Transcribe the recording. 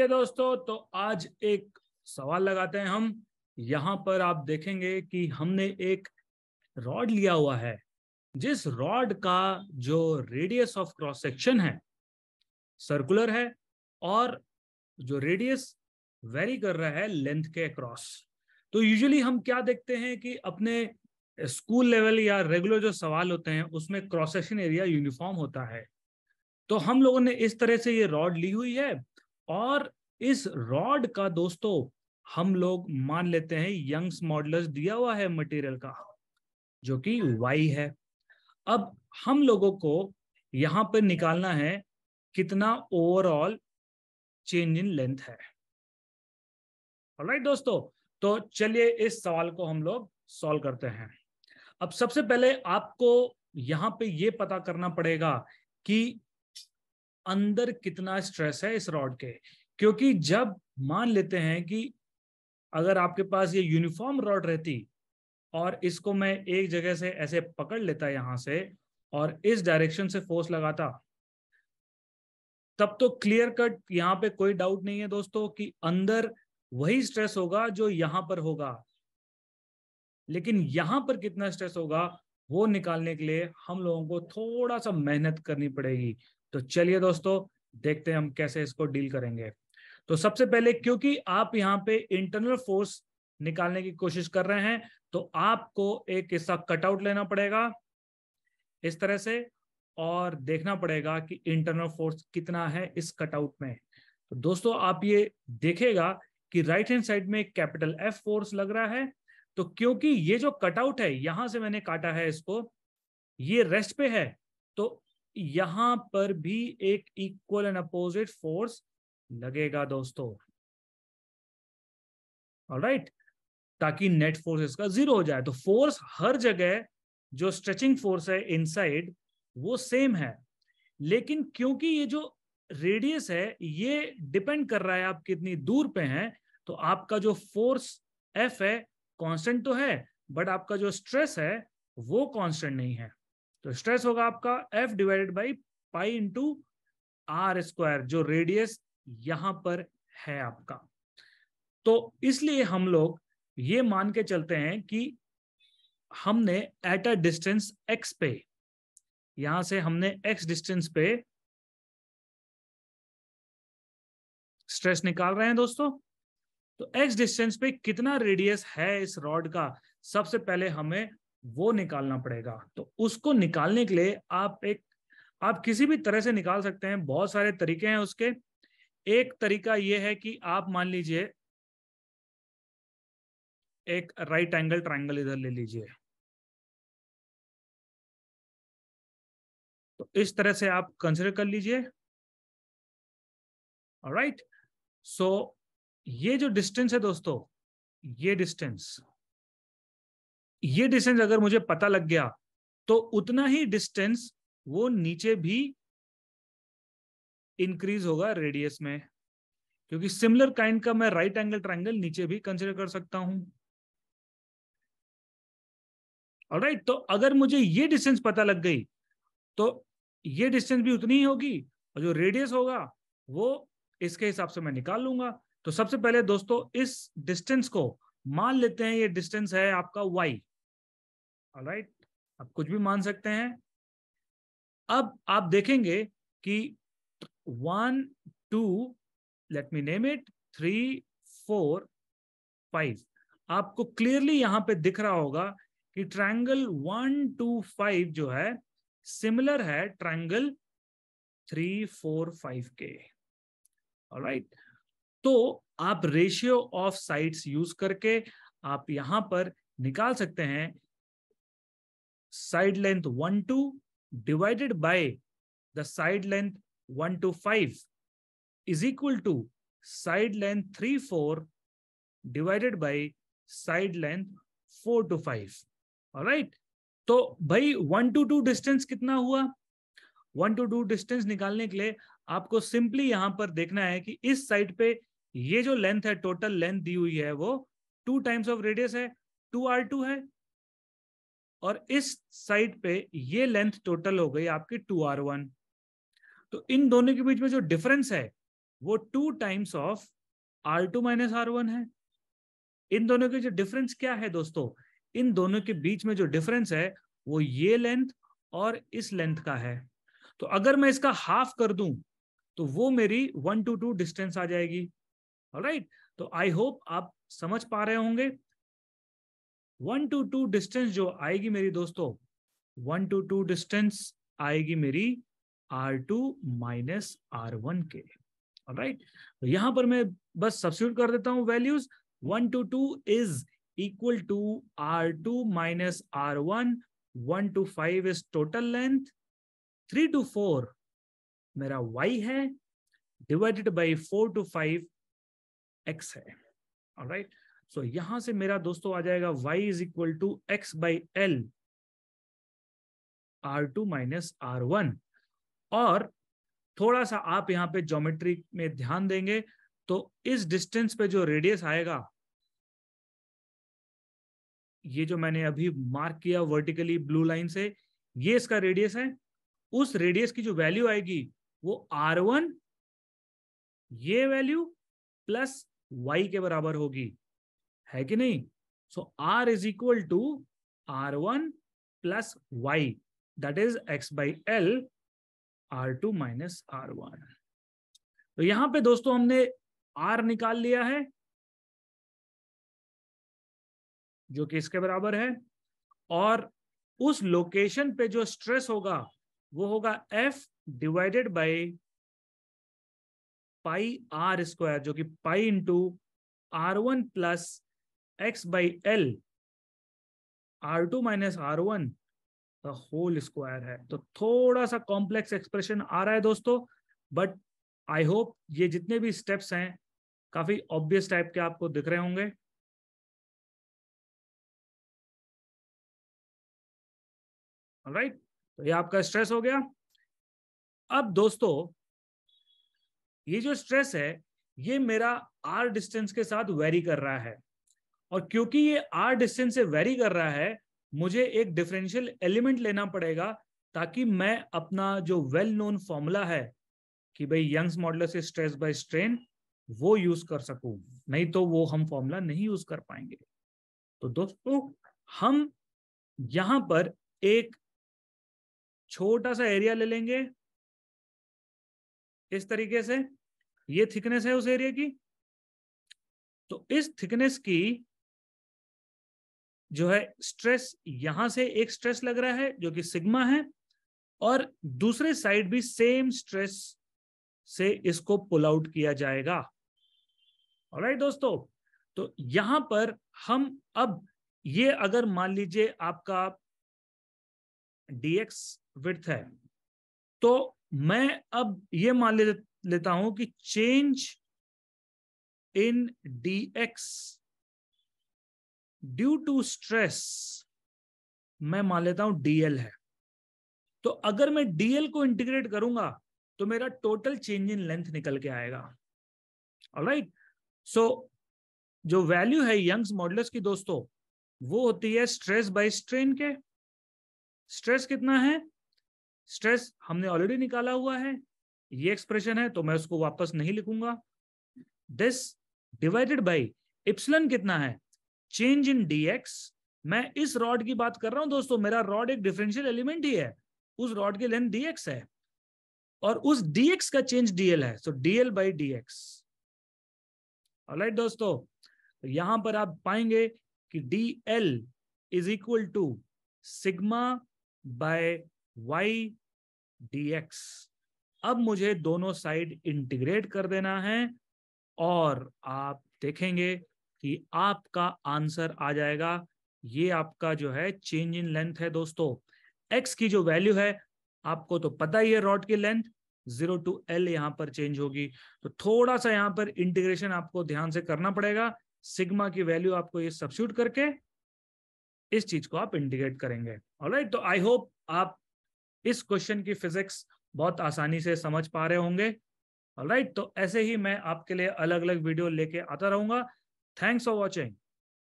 है दोस्तों तो आज एक सवाल लगाते हैं हम यहाँ पर आप देखेंगे कि हमने एक रॉड लिया हुआ है जिस रॉड का जो रेडियस ऑफ क्रॉस सेक्शन है सर्कुलर है और जो रेडियस वेरी कर रहा है लेंथ के अक्रॉस तो यूजुअली हम क्या देखते हैं कि अपने स्कूल लेवल या रेगुलर जो सवाल होते हैं उसमें क्रॉस सेक्शन एरिया यूनिफॉर्म होता है तो हम लोगों ने इस तरह से ये रॉड ली हुई है और इस रॉड का दोस्तों हम लोग मान लेते हैं यंग्स मॉडलर्स दिया हुआ है मटेरियल का जो कि वाई है अब हम लोगों को यहां पर निकालना है कितना ओवरऑल चेंज इन लेंथ है राइट दोस्तों तो चलिए इस सवाल को हम लोग सॉल्व करते हैं अब सबसे पहले आपको यहां पे ये पता करना पड़ेगा कि अंदर कितना स्ट्रेस है इस रॉड के क्योंकि जब मान लेते हैं कि अगर आपके पास ये यूनिफॉर्म रॉड रहती और इसको मैं एक जगह से ऐसे पकड़ लेता यहां से और इस डायरेक्शन से फोर्स लगाता तब तो क्लियर कट यहाँ पे कोई डाउट नहीं है दोस्तों कि अंदर वही स्ट्रेस होगा जो यहां पर होगा लेकिन यहां पर कितना स्ट्रेस होगा वो निकालने के लिए हम लोगों को थोड़ा सा मेहनत करनी पड़ेगी तो चलिए दोस्तों देखते हैं हम कैसे इसको डील करेंगे तो सबसे पहले क्योंकि आप यहाँ पे इंटरनल फोर्स निकालने की कोशिश कर रहे हैं तो आपको एक हिस्सा कटआउट लेना पड़ेगा इस तरह से और देखना पड़ेगा कि इंटरनल फोर्स कितना है इस कटआउट में तो दोस्तों आप ये देखेगा कि राइट हैंड साइड में कैपिटल एफ फोर्स लग रहा है तो क्योंकि ये जो कटआउट है यहां से मैंने काटा है इसको ये रेस्ट पे है तो यहां पर भी एक इक्वल एंड अपोजिट फोर्स लगेगा दोस्तों राइट right? ताकि नेट फोर्स इसका जीरो हो जाए तो फोर्स हर जगह जो स्ट्रेचिंग फोर्स है इनसाइड वो सेम है लेकिन क्योंकि ये जो रेडियस है ये डिपेंड कर रहा है आप कितनी दूर पे हैं तो आपका जो फोर्स एफ है कांस्टेंट तो है बट आपका जो स्ट्रेस है वो कांस्टेंट नहीं है तो स्ट्रेस होगा आपका F divided by pi into r square जो रेडियस यहां पर है आपका तो इसलिए हम लोग ये मान के चलते हैं कि हमने एट अ डिस्टेंस एक्स पे यहां से हमने एक्स डिस्टेंस पे स्ट्रेस निकाल रहे हैं दोस्तों तो एक्स डिस्टेंस पे कितना रेडियस है इस रॉड का सबसे पहले हमें वो निकालना पड़ेगा तो उसको निकालने के लिए आप एक आप किसी भी तरह से निकाल सकते हैं बहुत सारे तरीके हैं उसके एक तरीका यह है कि आप मान लीजिए एक राइट एंगल ट्रायंगल इधर ले लीजिए तो इस तरह से आप कंसिडर कर लीजिए राइट सो ये जो डिस्टेंस है दोस्तों ये डिस्टेंस ये डिस्टेंस अगर मुझे पता लग गया तो उतना ही डिस्टेंस वो नीचे भी इंक्रीज होगा रेडियस में क्योंकि सिमिलर काइंड का मैं राइट एंगल ट्रायंगल नीचे भी कंसिडर कर सकता हूं और राइट तो अगर मुझे ये डिस्टेंस पता लग गई तो ये डिस्टेंस भी उतनी ही होगी और जो रेडियस होगा वो इसके हिसाब से मैं निकाल लूंगा तो सबसे पहले दोस्तों इस डिस्टेंस को मान लेते हैं ये डिस्टेंस है आपका वाई राइट आप कुछ भी मान सकते हैं अब आप देखेंगे कि one two let me name it three four five आपको क्लियरली यहां पे दिख रहा होगा कि ट्रायंगल वन टू फाइव जो है सिमिलर है ट्रायंगल थ्री फोर फाइव के राइट तो आप रेशियो ऑफ साइट्स यूज करके आप यहां पर निकाल सकते हैं side length one two divided by the side length one two five is equal to side length three four divided by side length four two five right तो भाई one two two distance कितना हुआ one two two distance निकालने के लिए आपको simply यहां पर देखना है कि इस साइड पे ये जो लेंथ है टोटल लेंथ दी हुई है वो टू टाइम्स ऑफ रेडियस है टू आर टू है और इस साइड पे ये लेंथ टोटल हो गई आपकी टू आर वन तो इन दोनों के बीच में जो डिफरेंस है वो two times of r two minus r one है इन दोनों के जो डिफरेंस क्या है दोस्तों इन दोनों के बीच में जो डिफरेंस है वो ये लेंथ और इस लेंथ का है तो अगर मैं इसका हाफ कर दूं तो वो मेरी वन टू टू डिस्टेंस आ जाएगी राइट तो आई होप आप समझ पा रहे होंगे वन टू टू डिस्टेंस जो आएगी मेरी दोस्तों वन टू टू डिस्टेंस आएगी मेरी r two minus r one के राइट तो यहां पर मैं बस सब्सिट्यूट कर देता हूं values one two two is equal to r two minus r one one two five is total length three two four मेरा वाई है divided by four two five x है राइट सो right? so, यहां से मेरा दोस्तों आ जाएगा y is equal to x by l r two minus r one और थोड़ा सा आप यहां पे ज्योमेट्री में ध्यान देंगे तो इस डिस्टेंस पे जो रेडियस आएगा ये जो मैंने अभी मार्क किया वर्टिकली ब्लू लाइन से ये इसका रेडियस है उस रेडियस की जो वैल्यू आएगी वो आर वन ये वैल्यू प्लस वाई के बराबर होगी है कि नहीं so r is equal to r one plus y that is x by l r two minus r one तो यहां पे दोस्तों हमने आर निकाल लिया है जो कि इसके बराबर है और उस लोकेशन पे जो स्ट्रेस होगा वो होगा F divided by pi r square जो कि pi into r one plus x by l r two minus r one whole square है तो थोड़ा सा कॉम्प्लेक्स एक्सप्रेशन आ रहा है दोस्तों बट आई होप ये जितने भी स्टेप्स हैं काफी ऑब्वियस टाइप के आपको दिख रहे होंगे राइट right? तो ये आपका स्ट्रेस हो गया अब दोस्तों ये जो स्ट्रेस है ये मेरा आर डिस्टेंस के साथ वेरी कर रहा है और क्योंकि ये आर डिस्टेंस से वेरी कर रहा है मुझे एक डिफरेंशियल एलिमेंट लेना पड़ेगा ताकि मैं अपना जो वेल नोन फॉर्मूला है कि भाई यंग्स मॉडल से स्ट्रेस बाय स्ट्रेन वो यूज कर सकूं नहीं तो वो हम फॉर्मूला नहीं यूज कर पाएंगे तो दोस्तों हम यहां पर एक छोटा सा एरिया ले लेंगे इस तरीके से ये थिकनेस है उस एरिया की तो इस थिकनेस की जो है स्ट्रेस यहां से एक स्ट्रेस लग रहा है जो कि सिग्मा है और दूसरे साइड भी सेम स्ट्रेस से इसको पुल आउट किया जाएगा राइट दोस्तों तो यहां पर हम अब ये अगर मान लीजिए आपका डीएक्स विथ है तो मैं अब ये मान ले, लेता हूं कि change in d x due to stress मैं मान लेता हूं डीएल है तो अगर मैं डीएल को इंटीग्रेट करूंगा तो मेरा टोटल चेंज इन लेंथ निकल के आएगा राइट सो right? so, जो वैल्यू है यंग्स मॉडल्स की दोस्तों वो होती है स्ट्रेस बाय स्ट्रेन के स्ट्रेस कितना है स्ट्रेस हमने ऑलरेडी निकाला हुआ है ये एक्सप्रेशन है तो मैं उसको वापस नहीं लिखूंगा दिस डिवाइडेड बाई इप्सलन कितना है चेंज इन डीएक्स मैं इस रॉड की बात कर रहा हूं दोस्तों मेरा रॉड एक डिफरेंशियल एलिमेंट ही है उस रॉड की लेंथ डीएक्स है और उस डीएक्स का चेंज डीएल है so dl by dx right दोस्तों तो यहां पर आप पाएंगे कि dl is equal to sigma by y d x अब मुझे दोनों साइड इंटीग्रेट कर देना है और आप देखेंगे कि आपका आंसर आ जाएगा ये आपका जो है चेंज इन लेंथ है दोस्तों एक्स की जो वैल्यू है आपको तो पता ही है रॉड की लेंथ जीरो टू एल यहां पर चेंज होगी तो थोड़ा सा यहां पर इंटीग्रेशन आपको ध्यान से करना पड़ेगा सिग्मा की वैल्यू आपको ये सब्स्यूट करके इस चीज को आप इंटीग्रेट करेंगे ऑलराइट right? तो आई होप आप इस क्वेश्चन की फिजिक्स बहुत आसानी से समझ पा रहे होंगे राइट तो ऐसे ही मैं आपके लिए अलग अलग वीडियो लेके आता रहूंगा थैंक्स फॉर वॉचिंग